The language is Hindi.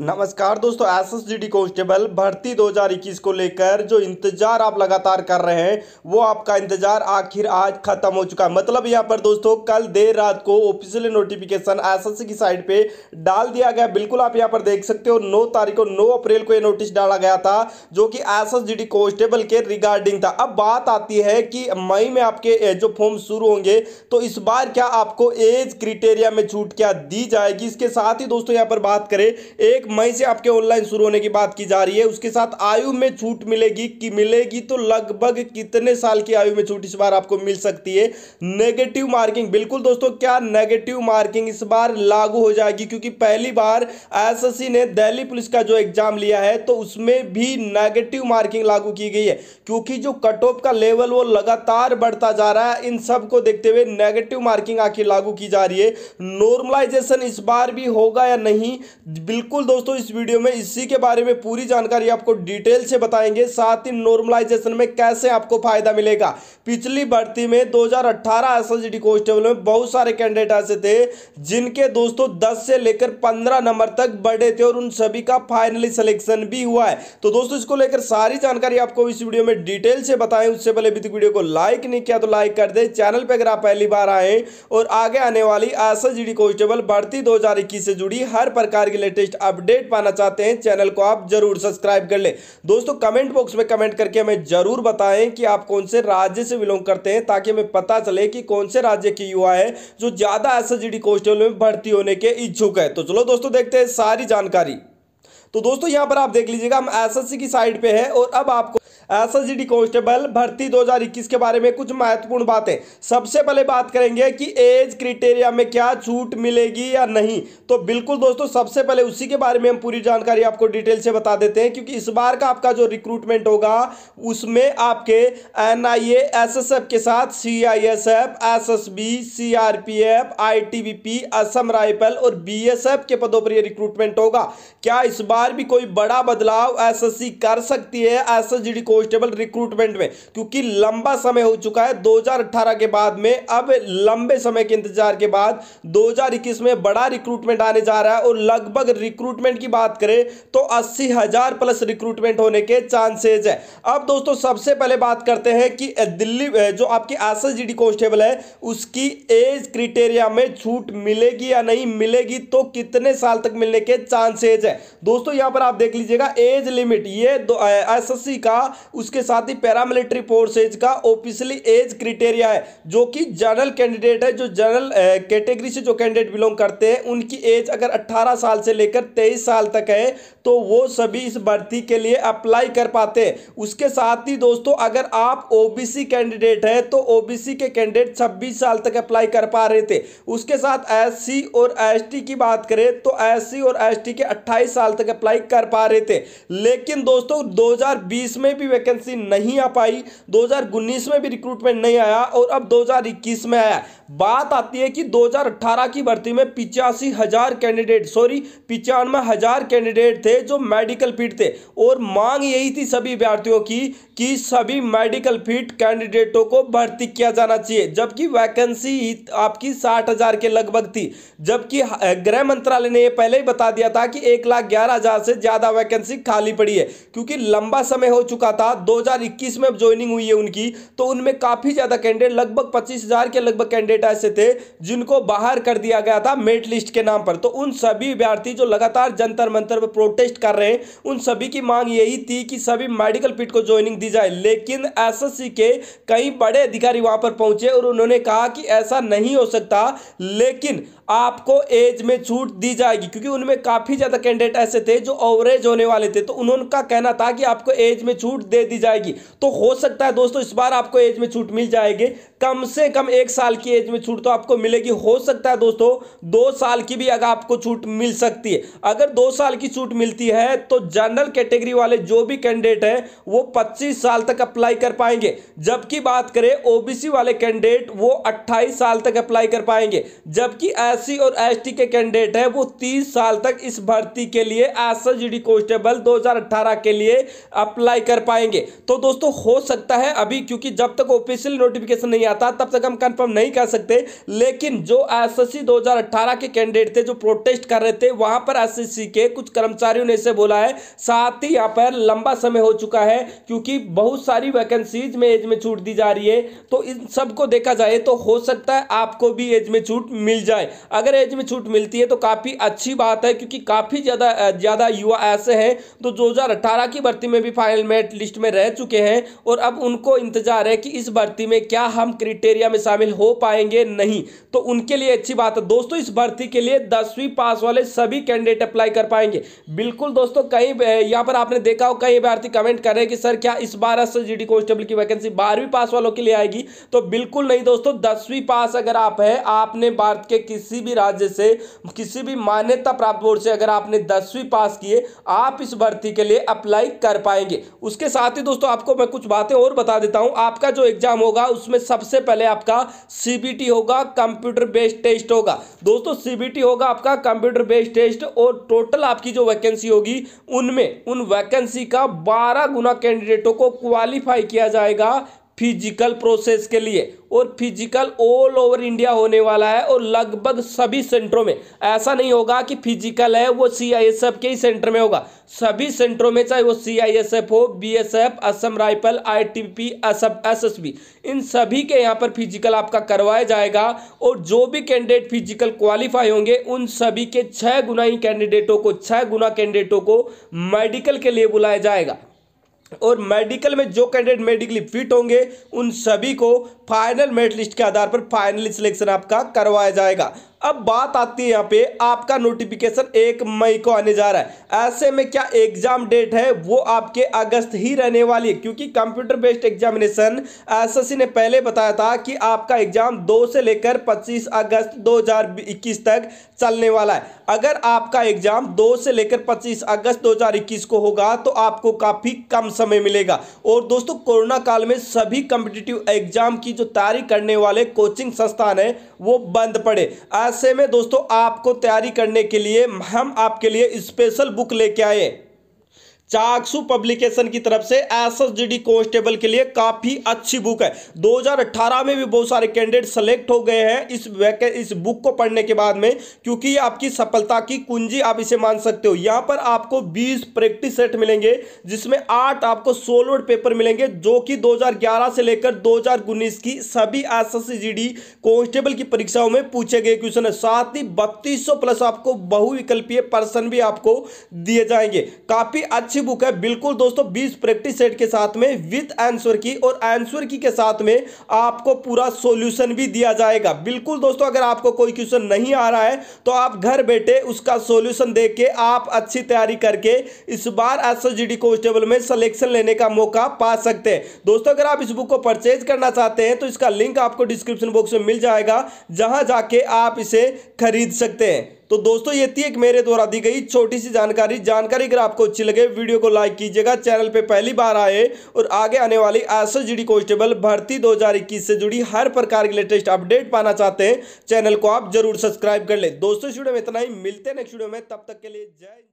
नमस्कार दोस्तों एस एस जी कांस्टेबल भर्ती 2021 को लेकर जो इंतजार आप लगातार कर रहे हैं वो आपका इंतजार आखिर आज खत्म हो चुका है मतलब यहाँ पर दोस्तों कल देर रात को ऑफिशियल नोटिफिकेशन एसएससी की साइट पे डाल दिया गया बिल्कुल आप यहाँ पर देख सकते हो 9 तारीख को 9 अप्रैल को ये नोटिस डाला गया था जो कि एस एस जी कांस्टेबल के रिगार्डिंग था अब बात आती है कि मई में आपके जो फॉर्म शुरू होंगे तो इस बार क्या आपको एज क्रिटेरिया में छूट क्या दी जाएगी इसके साथ ही दोस्तों यहाँ पर बात करें एक मई से आपके ऑनलाइन शुरू होने की बात की जा रही है उसके साथ आयु में छूट मिलेगी कि मिलेगी तो लगभग कितने साल की आयु में छूट इस बार आपको मिल सकती है नेगेटिव मार्किंग बिल्कुल दोस्तों क्या नेगेटिव मार्किंग इस बार लागू हो जाएगी क्योंकि पहली बार एस ने दिल्ली पुलिस का जो एग्जाम लिया है तो उसमें भी नेगेटिव मार्किंग लागू की गई है क्योंकि जो कट ऑफ का लेवल वो लगातार बढ़ता जा रहा है इन सब को देखते हुए नेगेटिव मार्किंग आखिर लागू की जा रही है नॉर्मलाइजेशन इस बार भी होगा या नहीं बिल्कुल दोस्तों दोस्तों इस वीडियो में इसी के बारे में पूरी जानकारी आपको डिटेल से बताएंगे साथ ही नॉर्मलाइजेशन में कैसे आपको फायदा मिलेगा पिछली भर्ती में 2018 हजार कांस्टेबल में बहुत सारे कैंडिडेट ऐसे थे जिनके दोस्तों 10 से लेकर 15 नंबर तक बढ़े थे और उन सभी का फाइनली सिलेक्शन भी हुआ है तो दोस्तों इसको लेकर सारी जानकारी आपको इस वीडियो में डिटेल से बताएं उससे पहले अभी तक वीडियो को लाइक नहीं किया तो लाइक कर दे चैनल पर अगर आप पहली बार आए और आगे आने वाली S S G D constable भर्ती दो से जुड़ी हर प्रकार की लेटेस्ट अपडेट अपडेट पाना चाहते हैं चैनल को आप जरूर सब्सक्राइब कर लें दोस्तों कमेंट बॉक्स में कमेंट करके हमें जरूर बताएं कि आप कौन से राज्य से बिलोंग करते हैं ताकि हमें पता चले कि कौन से राज्य के युवा है जो ज़्यादा एस एस में भर्ती होने के इच्छुक है तो चलो दोस्तों देखते हैं सारी जानकारी तो दोस्तों यहाँ पर आप देख लीजिएगा हम एसएससी की साइड पे है और अब आपको एसएसजी कांस्टेबल भर्ती 2021 के बारे में कुछ महत्वपूर्ण बातें सबसे पहले बात करेंगे कि एज क्रिटेरिया में क्या छूट मिलेगी या नहीं तो बिल्कुल दोस्तों सबसे पहले उसी के बारे में हम पूरी जानकारी आपको डिटेल से बता देते हैं क्योंकि इस बार का आपका जो रिक्रूटमेंट होगा उसमें आपके एन आई के साथ C I S F S S B C R P F I T B P Assam rifle और बी एस एफ के पदों पर यह रिक्रूटमेंट होगा क्या इस बार बार भी कोई बड़ा बदलाव एसएससी कर सकती है एसएसजी डी कॉन्स्टेबल रिक्रूटमेंट में क्योंकि लंबा समय हो चुका है 2018 के बाद में अब लंबे समय के इंतजार के बाद 2021 में बड़ा रिक्रूटमेंट आने जा रहा है और लगभग रिक्रूटमेंट की बात करें तो अस्सी हजार प्लस रिक्रूटमेंट होने के चांसेज है अब दोस्तों सबसे पहले बात करते हैं कि दिल्ली जो आपकी एस एस कॉन्स्टेबल है उसकी एज क्रिटेरिया में छूट मिलेगी या नहीं मिलेगी तो कितने साल तक मिलने के चांसेज है दोस्तों दोस्तों यहाँ पर आप देख लीजिएगा एज लिमिट ये एस एसएससी का उसके साथ ही पैरामिलिट्री फोर्सेज का ऑफिशियली एज क्रिटेरिया है जो कि जनरल कैंडिडेट है जो जनरल कैटेगरी से जो कैंडिडेट बिलोंग करते हैं उनकी एज अगर 18 साल से लेकर 23 साल तक है तो वो सभी इस भर्ती के लिए अप्लाई कर पाते हैं उसके साथ ही दोस्तों अगर आप ओबीसी कैंडिडेट है तो ओबीसी के कैंडिडेट छब्बीस साल तक अप्लाई कर पा रहे थे उसके साथ एस और एस की बात करें तो एस और एस के अट्ठाईस साल तक अप्लाई कर पा रहे थे लेकिन दोस्तों 2020 में भी वैकेंसी नहीं आ पाई दो में भी रिक्रूटमेंट नहीं आया और अब दो में आया बात आती है कि 2018 की भर्ती में पिचासी हजार कैंडिडेट सॉरी पिचानवे हजार कैंडिडेट थे जो मेडिकल फिट थे और मांग यही थी सभी अभ्यर्थियों की कि सभी मेडिकल फिट कैंडिडेटों को भर्ती किया जाना चाहिए जबकि वैकेंसी आपकी साठ हजार के लगभग थी जबकि गृह मंत्रालय ने यह पहले ही बता दिया था कि एक लाख ग्यारह हजार हजार से ज़्यादा वैकेंसी खाली पड़ी है क्योंकि लंबा समय हो चुका था 2021 में ज्वाइनिंग हुई है उनकी तो उनमें काफ़ी ज़्यादा कैंडिडेट लगभग 25,000 के लगभग कैंडिडेट ऐसे थे जिनको बाहर कर दिया गया था मेट लिस्ट के नाम पर तो उन सभी विद्यार्थी जो लगातार जंतर मंतर पर प्रोटेस्ट कर रहे हैं उन सभी की मांग यही थी कि सभी मेडिकल पीट को ज्वाइनिंग दी जाए लेकिन एस के कई बड़े अधिकारी वहां पर पहुंचे और उन्होंने कहा कि ऐसा नहीं हो सकता लेकिन आपको एज में छूट दी जाएगी क्योंकि उनमें काफ़ी ज़्यादा कैंडिडेट ऐसे थे जो ओवरेज होने वाले थे तो उनका कहना था कि आपको एज में छूट दे दी जाएगी तो हो सकता है दोस्तों इस बार आपको एज में छूट मिल जाएगी कम से कम एक साल की एज में छूट तो आपको मिलेगी हो सकता है दोस्तों दो साल की भी अगर आपको छूट मिल सकती है अगर दो साल की छूट मिलती है तो जनरल कैटेगरी वाले जो भी कैंडिडेट हैं वो पच्चीस साल तक अप्लाई कर पाएंगे जबकि बात करें ओ वाले कैंडिडेट वो अट्ठाईस साल तक अप्लाई कर पाएंगे जबकि एस और एस के कैंडिडेट हैं वो 30 साल तक इस भर्ती के लिए एस एस जी कॉन्स्टेबल दो के लिए अप्लाई कर पाएंगे तो दोस्तों हो सकता है अभी क्योंकि जब तक ऑफिशियल नोटिफिकेशन नहीं आता तब तक हम कंफर्म नहीं कर सकते लेकिन जो एस एस के कैंडिडेट थे जो प्रोटेस्ट कर रहे थे वहाँ पर एस के कुछ कर्मचारियों ने इसे बोला है साथ ही यहाँ पर लंबा समय हो चुका है क्योंकि बहुत सारी वैकेंसीज में एज में छूट दी जा रही है तो इन सबको देखा जाए तो हो सकता है आपको भी एज में छूट मिल जाए अगर एज में छूट मिलती है तो काफ़ी अच्छी बात है क्योंकि काफ़ी ज़्यादा ज़्यादा युवा ऐसे हैं तो दो की भर्ती में भी फाइनल मेरिट लिस्ट में रह चुके हैं और अब उनको इंतजार है कि इस भर्ती में क्या हम क्रिटेरिया में शामिल हो पाएंगे नहीं तो उनके लिए अच्छी बात है दोस्तों इस भर्ती के लिए दसवीं पास वाले सभी कैंडिडेट अप्लाई कर पाएंगे बिल्कुल दोस्तों कई यहाँ पर आपने देखा हो कई अभ्यर्थी कमेंट कर रहे हैं कि सर क्या इस बार एस जी कांस्टेबल की वैकेंसी बारहवीं पास वालों के लिए आएगी तो बिल्कुल नहीं दोस्तों दसवीं पास अगर आप है आपने भारत के किसी किसी भी राज्य से किसी भी मान्यता प्राप्त बोर्ड से अगर आपने दसवीं पास किए आप इस भर्ती के लिए अप्लाई कर पाएंगे उसके साथ ही दोस्तों आपको मैं कुछ बातें और बता देता हूँ आपका जो एग्जाम होगा उसमें सबसे पहले आपका सीबीटी होगा कंप्यूटर बेस्ड टेस्ट होगा दोस्तों सीबीटी होगा आपका कंप्यूटर बेस्ड टेस्ट और टोटल आपकी जो वैकेंसी होगी उनमें उन वैकेंसी का बारह गुना कैंडिडेटों को क्वालिफाई किया जाएगा फिजिकल प्रोसेस के लिए और फिजिकल ऑल ओवर इंडिया होने वाला है और लगभग सभी सेंटरों में ऐसा नहीं होगा कि फिजिकल है वो सी आई एस एफ के ही सेंटर में होगा सभी सेंटरों में चाहे वो सी आई एस एफ हो B S F Assam rifle I T P Assam S S B इन सभी के यहाँ पर फिजिकल आपका करवाया जाएगा और जो भी कैंडिडेट फिजिकल क्वालिफाई होंगे उन सभी के छः गुना ही कैंडिडेटों को छः गुना कैंडिडेटों को मेडिकल के लिए बुलाया जाएगा और मेडिकल में जो कैंडिडेट मेडिकली फिट होंगे उन सभी को फाइनल मेरिट लिस्ट के आधार पर फाइनल सिलेक्शन आपका करवाया जाएगा अब बात आती है यहाँ पे आपका नोटिफिकेशन एक मई को आने जा रहा है ऐसे में क्या एग्जाम डेट है वो आपके अगस्त ही रहने वाली है क्योंकि कंप्यूटर बेस्ड एग्जामिनेशन एसएससी ने पहले बताया था कि आपका एग्जाम 2 से लेकर 25 अगस्त 2021 तक चलने वाला है अगर आपका एग्जाम 2 से लेकर 25 अगस्त 2021 को होगा तो आपको काफ़ी कम समय मिलेगा और दोस्तों कोरोना काल में सभी कॉम्पिटेटिव एग्जाम की जो तैयारी करने वाले कोचिंग संस्थान है वो बंद पड़े ऐसे में दोस्तों आपको तैयारी करने के लिए हम आपके लिए स्पेशल बुक लेके आए चाकसू पब्लिकेशन की तरफ से एस एस कांस्टेबल के लिए काफ़ी अच्छी बुक है 2018 में भी बहुत सारे कैंडिडेट सेलेक्ट हो गए हैं इस इस बुक को पढ़ने के बाद में क्योंकि ये आपकी सफलता की कुंजी आप इसे मान सकते हो यहाँ पर आपको 20 प्रैक्टिस सेट मिलेंगे जिसमें आठ आपको सोलवर्ड पेपर मिलेंगे जो कि दो से लेकर दो की सभी एस एस कांस्टेबल की परीक्षाओं में पूछे गए क्वेश्चन है साथ ही बत्तीस प्लस आपको बहुविकल्पीय पर्सन भी आपको दिए जाएंगे काफ़ी अच्छी अच्छी बुक है बिल्कुल दोस्तों 20 प्रैक्टिस सेट के साथ में विद आंसर की और आंसर की के साथ में आपको पूरा सॉल्यूशन भी दिया जाएगा बिल्कुल दोस्तों अगर आपको कोई क्वेश्चन नहीं आ रहा है तो आप घर बैठे उसका सॉल्यूशन देख के आप अच्छी तैयारी करके इस बार एसएसजीडी कांस्टेबल में सलेक्शन लेने का मौका पा सकते हैं दोस्तों अगर आप इस बुक को परचेज करना चाहते हैं तो इसका लिंक आपको डिस्क्रिप्शन बॉक्स में मिल जाएगा जहां जाके आप इसे खरीद सकते हैं तो दोस्तों ये थी एक मेरे द्वारा दी गई छोटी सी जानकारी जानकारी अगर आपको अच्छी लगे वीडियो को लाइक कीजिएगा चैनल पे पहली बार आए और आगे आने वाली आसो जीडी कॉन्स्टेबल भर्ती 2021 से जुड़ी हर प्रकार की लेटेस्ट अपडेट पाना चाहते हैं चैनल को आप जरूर सब्सक्राइब कर ले दोस्तों स्टूडियो में इतना ही मिलते हैं नेक्स्ट वीडियो में तब तक के लिए जय